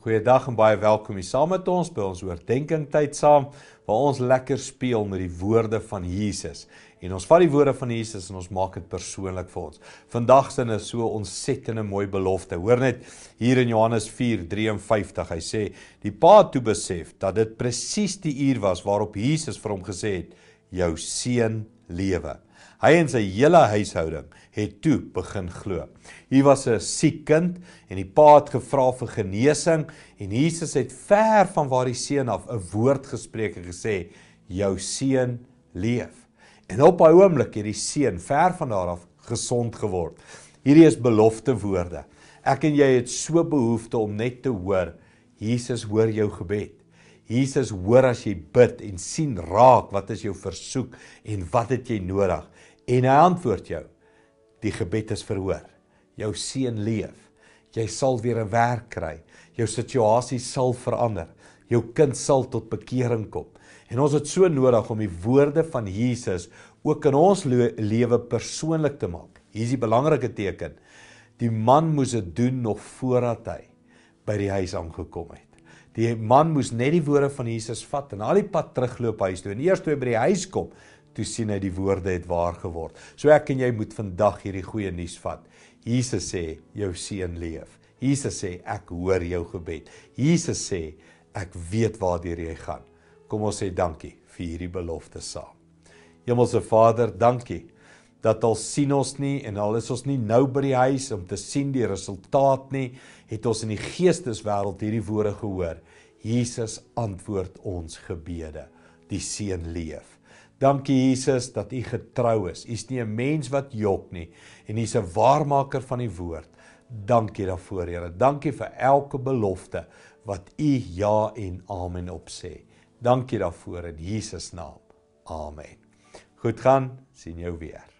Goeiedag en baie welkom hier saam met ons by ons oordeenking tyd saam waar ons lekker speel met die woorde van Jesus. En ons vat die woorde van Jesus en ons maak dit persoonlik vir ons. Vandag sin is so ontsettende mooi belofte. Hoor net hier in Johannes 4:53. Hy sê: "Die Pa het toe besef dat dit presies die uur was waarop Jesus vir hom gesê het: jou seun lewe. Hy en sy hele huishouding het toe begin glo. Hier was 'n siek kind en die pa het gevra vir genesing en Jesus het ver van waar die seun af 'n woord gespreek en gesê jou seun leef. En op daai oomblik het die seun ver van daar af gesond geword. Hierdie is belofte woorde. Ek en jy het so behoefte om net te hoor Jesus hoor jou gebed. Jesus hoor as jy bid en sien raak wat is jou versoek en wat het jy nodig en hy antwoord jou. Die gebed is verhoor. Jou seun leef. Jy sal weer 'n werk kry. Jou situasie sal verander. Jou kind sal tot bekering kom. En ons het so nodig om die woorde van Jesus ook in ons le lewe persoonlik te maak. Hier's die belangrike teken. Die man moes dit doen nog voordat hy by die huis aangekom het. Die man moes net die woorde van Jesus vat en al die pad terugloop huis toe. En eers toe by die huis kom, toe sien hy die woorde het waar geword. So ek en jy moet vandag hierdie goeie nuus vat. Jesus sê jou seun leef. Jesus sê ek hoor jou gebed. Jesus sê ek weet waartoe jy gaan. Kom ons sê dankie vir hierdie belofte saam. Hemelse Vader, dankie dat al sien ons nie en al is ons nie nou by die huis om te sien die resultaat nie, het ons in die geesteswêreld hierdie woorde gehoor. Jesus antwoord ons gebede. Die seun leef. Dankie Jesus dat U getrou is. U's nie 'n mens wat jok nie en U's 'n waarmaker van die woord. Dankie daarvoor, Here. Dankie vir elke belofte wat U ja en amen op sê. Dankie daarvoor in Jesus naam. Amen. Goed gaan, sien jou weer.